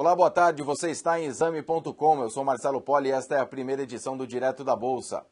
Olá, boa tarde. Você está em exame.com. Eu sou Marcelo Poli e esta é a primeira edição do Direto da Bolsa.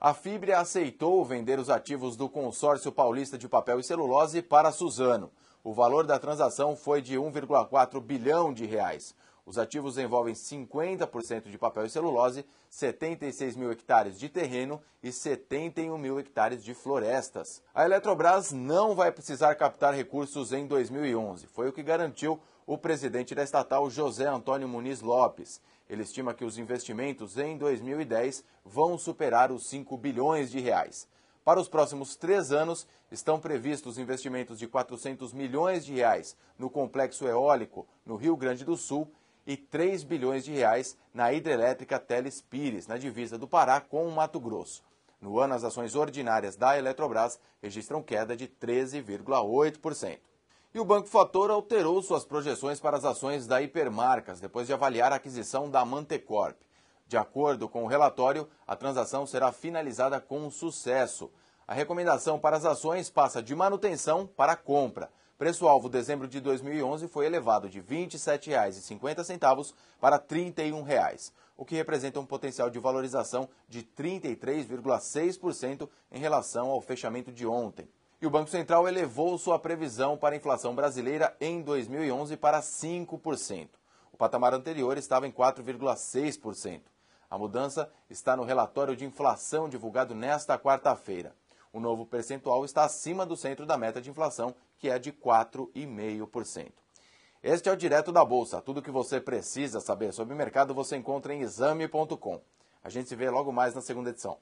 A Fibre aceitou vender os ativos do Consórcio Paulista de Papel e Celulose para Suzano. O valor da transação foi de 1,4 bilhão de reais. Os ativos envolvem 50% de papel e celulose, 76 mil hectares de terreno e 71 mil hectares de florestas. A Eletrobras não vai precisar captar recursos em 2011, foi o que garantiu o presidente da estatal José Antônio Muniz Lopes. Ele estima que os investimentos em 2010 vão superar os 5 bilhões de reais. Para os próximos três anos, estão previstos investimentos de 400 milhões de reais no complexo eólico no Rio Grande do Sul e 3 bilhões de reais na hidrelétrica Teles Pires, na divisa do Pará com o Mato Grosso. No ano, as ações ordinárias da Eletrobras registram queda de 13,8%. E o Banco Fator alterou suas projeções para as ações da Hipermarcas, depois de avaliar a aquisição da Mantecorp. De acordo com o relatório, a transação será finalizada com sucesso. A recomendação para as ações passa de manutenção para compra. Preço-alvo dezembro de 2011 foi elevado de R$ 27,50 para R$ 31, reais, o que representa um potencial de valorização de 33,6% em relação ao fechamento de ontem. E o Banco Central elevou sua previsão para a inflação brasileira em 2011 para 5%. O patamar anterior estava em 4,6%. A mudança está no relatório de inflação divulgado nesta quarta-feira. O novo percentual está acima do centro da meta de inflação, que é de 4,5%. Este é o Direto da Bolsa. Tudo o que você precisa saber sobre o mercado você encontra em exame.com. A gente se vê logo mais na segunda edição.